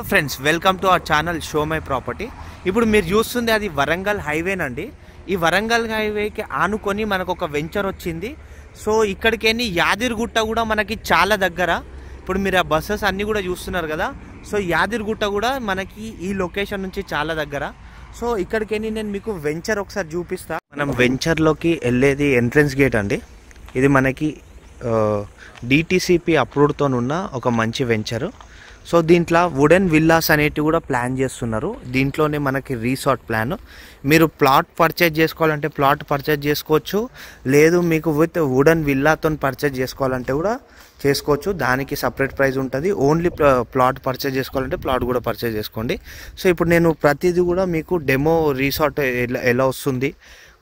hello friends welcome to our channel Show My Property ఇప్పుడు మీరు చూస్తుంది అది వరంగల్ హైవేనండి ఈ వరంగల్ హైవేకి ఆనుకొని మనకు ఒక వెంచర్ వచ్చింది సో ఇక్కడికెళ్ళి యాదిరిగుట్ట కూడా మనకి చాలా దగ్గర ఇప్పుడు మీరు ఆ బస్సెస్ అన్నీ కూడా చూస్తున్నారు కదా సో యాదిరిగుట్ట కూడా మనకి ఈ లొకేషన్ నుంచి చాలా దగ్గర సో ఇక్కడికెళ్ళి నేను మీకు వెంచర్ ఒకసారి చూపిస్తా మనం వెంచర్లోకి వెళ్ళేది ఎంట్రెన్స్ గేట్ అండి ఇది మనకి డిటీసీపీ అప్రూవ్తో ఉన్న ఒక మంచి వెంచరు సో దీంట్లో వుడెన్ విల్లాస్ అనేటివి కూడా ప్లాన్ చేస్తున్నారు దీంట్లోనే మనకి రీసార్ట్ ప్లాన్ మీరు ప్లాట్ పర్చేజ్ చేసుకోవాలంటే ప్లాట్ పర్చేజ్ చేసుకోవచ్చు లేదు మీకు విత్ వుడెన్ విల్లాతో పర్చేజ్ చేసుకోవాలంటే కూడా చేసుకోవచ్చు దానికి సపరేట్ ప్రైస్ ఉంటుంది ఓన్లీ ప్లాట్ పర్చేజ్ చేసుకోవాలంటే ప్లాట్ కూడా పర్చేజ్ చేసుకోండి సో ఇప్పుడు నేను ప్రతిదీ కూడా మీకు డెమో రీసార్ట్ ఎలా వస్తుంది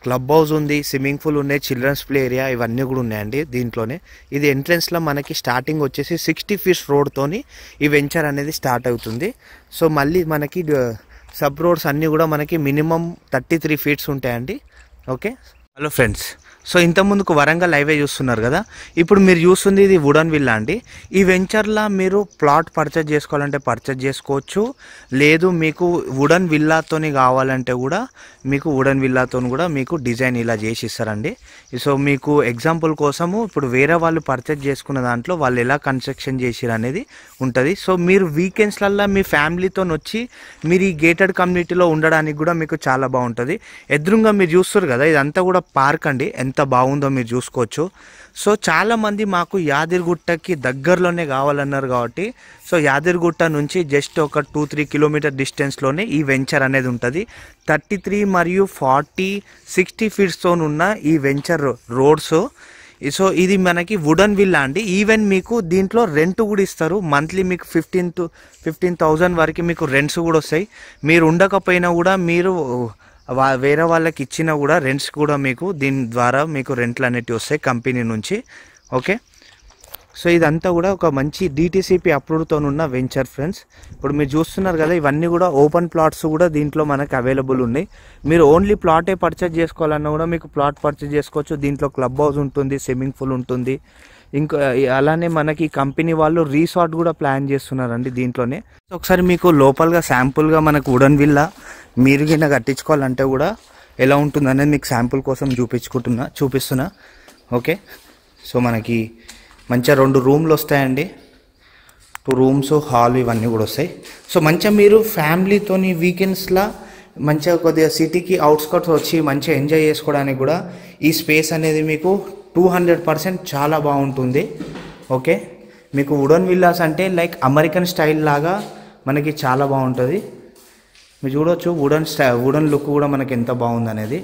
క్లబ్ హౌస్ ఉంది స్విమ్మింగ్ పూల్ ఉన్నాయి చిల్డ్రన్స్ ప్లే ఏరియా ఇవన్నీ కూడా ఉన్నాయండి దీంట్లోనే ఇది ఎంట్రెన్స్లో మనకి స్టార్టింగ్ వచ్చేసి సిక్స్టీ ఫీట్స్ రోడ్తోని ఈ వెంచర్ అనేది స్టార్ట్ అవుతుంది సో మళ్ళీ మనకి సబ్ uh, రోడ్స్ అన్నీ కూడా మనకి మినిమం థర్టీ త్రీ ఫీట్స్ ఉంటాయండి ఓకే హలో ఫ్రెండ్స్ సో ఇంత ముందుకు వరంగల్ హైవే చూస్తున్నారు కదా ఇప్పుడు మీరు చూస్తుంది ఇది వుడన్ విల్లా అండి ఈ వెంచర్లా మీరు ప్లాట్ పర్చేజ్ చేసుకోవాలంటే పర్చేజ్ చేసుకోవచ్చు లేదు మీకు వుడన్ విల్లాతోని కావాలంటే కూడా మీకు వుడన్ విల్లాతో కూడా మీకు డిజైన్ ఇలా చేసి ఇస్తారండి సో మీకు ఎగ్జాంపుల్ కోసము ఇప్పుడు వేరే వాళ్ళు పర్చేజ్ చేసుకున్న దాంట్లో వాళ్ళు ఎలా కన్స్ట్రక్షన్ చేసిరు అనేది ఉంటుంది సో మీరు వీకెండ్స్లల్లా మీ ఫ్యామిలీతో వచ్చి మీరు ఈ గేటెడ్ కమ్యూనిటీలో ఉండడానికి కూడా మీకు చాలా బాగుంటుంది ఎదురుగా మీరు చూస్తారు కదా ఇదంతా కూడా పార్క్ అండి ఎంత బాగుందో మీరు చూసుకోవచ్చు సో చాలామంది మాకు యాదిరిగుట్టకి దగ్గరలోనే కావాలన్నారు కాబట్టి సో యాదిరిగుట్ట నుంచి జస్ట్ ఒక టూ త్రీ కిలోమీటర్ డిస్టెన్స్లోనే ఈ వెంచర్ అనేది ఉంటుంది థర్టీ త్రీ మరియు ఫార్టీ సిక్స్టీ ఫీట్స్తో ఉన్న ఈ వెంచర్ రోడ్స్ సో ఇది మనకి వుడన్ విల్లా అండి ఈవెన్ మీకు దీంట్లో రెంట్ కూడా ఇస్తారు మంత్లీ మీకు ఫిఫ్టీన్ టు ఫిఫ్టీన్ థౌజండ్ వరకు మీకు రెంట్స్ కూడా వస్తాయి మీరు ఉండకపోయినా కూడా మీరు వేరే వాళ్ళకి ఇచ్చినా కూడా రెంట్స్ కూడా మీకు దీని ద్వారా మీకు రెంట్లు అనేటివి వస్తాయి కంపెనీ నుంచి ఓకే సో ఇదంతా కూడా ఒక మంచి డిటీసీపీ అప్రూవ్తో ఉన్న వెంచర్ ఫ్రెండ్స్ ఇప్పుడు మీరు చూస్తున్నారు కదా ఇవన్నీ కూడా ఓపెన్ ప్లాట్స్ కూడా దీంట్లో మనకు అవైలబుల్ ఉన్నాయి మీరు ఓన్లీ ప్లాటే పర్చేజ్ చేసుకోవాలన్నా కూడా మీకు ప్లాట్ పర్చేజ్ చేసుకోవచ్చు దీంట్లో క్లబ్ హౌస్ ఉంటుంది స్విమ్మింగ్ పూల్ ఉంటుంది ఇంకా అలానే మనకి కంపెనీ వాళ్ళు రీసార్ట్ కూడా ప్లాన్ చేస్తున్నారండి దీంట్లోనే ఒకసారి మీకు లోపలగా శాంపుల్గా మనకు ఉడన్ విల్లా మీరు కింద కట్టించుకోవాలంటే కూడా ఎలా ఉంటుందనేది మీకు శాంపుల్ కోసం చూపించుకుంటున్నా చూపిస్తున్నా ఓకే సో మనకి మంచిగా రెండు రూమ్లు వస్తాయండి టూ రూమ్స్ హాల్ ఇవన్నీ కూడా వస్తాయి సో మంచిగా మీరు ఫ్యామిలీతోని వీకెండ్స్లా మంచిగా కొద్దిగా సిటీకి అవుట్స్కట్స్ వచ్చి మంచిగా ఎంజాయ్ చేసుకోవడానికి కూడా ఈ స్పేస్ అనేది మీకు టూ హండ్రెడ్ పర్సెంట్ చాలా బాగుంటుంది ఓకే మీకు ఉడన్ విల్లాస్ అంటే లైక్ అమెరికన్ స్టైల్ లాగా మనకి చాలా బాగుంటుంది మీరు చూడొచ్చు వుడన్ స్టై వుడన్ లుక్ కూడా మనకి ఎంత బాగుంది అనేది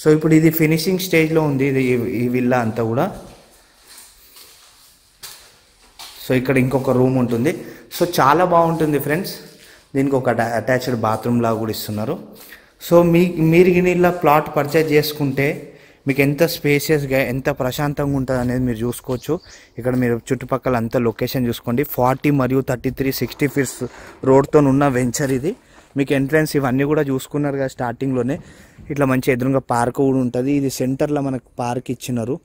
సో ఇప్పుడు ఇది ఫినిషింగ్ స్టేజ్లో ఉంది ఇది ఈ విల్లా అంతా కూడా సో ఇక్కడ ఇంకొక రూమ్ ఉంటుంది సో చాలా బాగుంటుంది ఫ్రెండ్స్ దీనికి ఒక అటాచ్డ్ బాత్రూమ్ లాగా కూడా ఇస్తున్నారు సో మీ మీరు ఇలా ప్లాట్ పర్చేజ్ చేసుకుంటే మీకు ఎంత స్పేసియస్గా ఎంత ప్రశాంతంగా ఉంటుంది అనేది మీరు చూసుకోవచ్చు ఇక్కడ మీరు చుట్టుపక్కల అంతా లొకేషన్ చూసుకోండి ఫార్టీ మరియు థర్టీ త్రీ సిక్స్టీ ఫిఫ్త్ రోడ్తో ఉన్న వెంచర్ ఇది మీకు ఎంట్రన్స్ ఇవన్నీ కూడా చూసుకున్నారు కదా స్టార్టింగ్లోనే ఇట్లా మంచి ఎదురుగా పార్క్ కూడా ఉంటుంది ఇది సెంటర్లో మనకు పార్క్ ఇచ్చినారు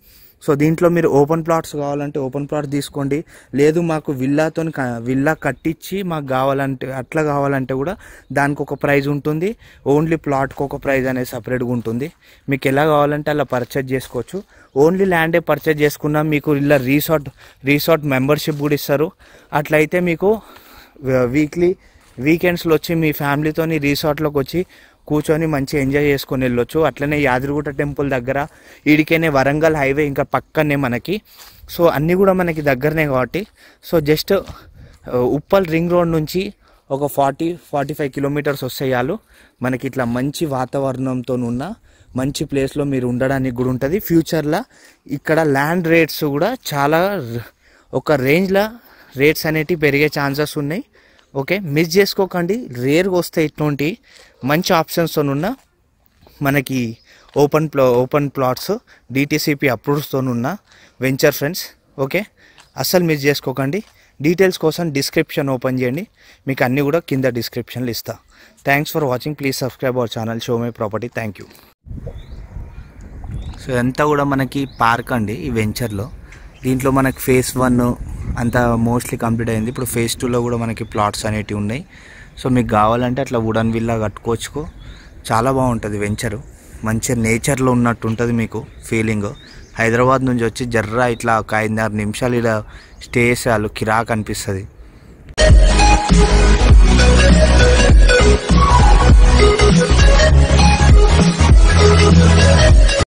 సో దీంట్లో మీరు ఓపెన్ ప్లాట్స్ కావాలంటే ఓపెన్ ప్లాట్ తీసుకోండి లేదు మాకు విల్లాతో విల్లా కట్టించి మాకు కావాలంటే అట్లా కావాలంటే కూడా దానికి ఒక ప్రైజ్ ఉంటుంది ఓన్లీ ప్లాట్కి ఒక ప్రైజ్ అనేది సపరేట్గా ఉంటుంది మీకు ఎలా కావాలంటే అలా పర్చేజ్ చేసుకోవచ్చు ఓన్లీ ల్యాండే పర్చేజ్ చేసుకున్నా మీకు ఇలా రీసార్ట్ రీసార్ట్ మెంబర్షిప్ కూడా ఇస్తారు అట్లయితే మీకు వీక్లీ వీకెండ్స్లో వచ్చి మీ ఫ్యామిలీతోని రీసార్ట్లోకి వచ్చి కూర్చొని మంచి ఎంజాయ్ చేసుకొని వెళ్ళొచ్చు అట్లనే యాదగిరిగుట్ట టెంపుల్ దగ్గర ఇడికేనే వరంగల్ హైవే ఇంకా పక్కనే మనకి సో అన్నీ కూడా మనకి దగ్గరనే కాబట్టి so just Uppal ring road నుంచి ఒక ఫార్టీ ఫార్టీ ఫైవ్ కిలోమీటర్స్ వస్తాయాలు మనకి ఇట్లా మంచి వాతావరణంతో ఉన్న మంచి ప్లేస్లో మీరు ఉండడానికి కూడా ఉంటుంది ఫ్యూచర్లో ఇక్కడ ల్యాండ్ రేట్స్ కూడా చాలా ఒక రేంజ్లో రేట్స్ అనేటివి పెరిగే ఛాన్సెస్ ఉన్నాయి ఓకే మిస్ చేసుకోకండి రేర్గా వస్తే ఇటువంటి మంచి ఉన్న మనకి ఓపెన్ ప్లా ఓపెన్ ప్లాట్స్ డిటీసీపీ ఉన్న వెంచర్ ఫ్రెండ్స్ ఓకే అస్సలు మిస్ చేసుకోకండి డీటెయిల్స్ కోసం డిస్క్రిప్షన్ ఓపెన్ చేయండి మీకు అన్నీ కూడా కింద డిస్క్రిప్షన్లు ఇస్తా thanks for watching please subscribe our channel Show My Property thank you so ఎంత కూడా మనకి పార్క్ అండి ఈ వెంచర్లో దీంట్లో మనకి ఫేస్ వన్ అంత మోస్ట్లీ కంప్లీట్ అయింది ఇప్పుడు ఫేజ్ టూలో కూడా మనకి ప్లాట్స్ అనేటివి ఉన్నాయి సో మీకు కావాలంటే అట్లా వుడన్ విల్లా కట్టుకోవచ్చుకో చాలా బాగుంటుంది వెంచరు మంచిగా నేచర్లో ఉన్నట్టు ఉంటుంది మీకు ఫీలింగ్ హైదరాబాద్ నుంచి వచ్చి జర్రా ఇట్లా ఒక ఐదున్నర నిమిషాలు ఇలా స్టే చేసేవాళ్ళు కిరాక్ అనిపిస్తుంది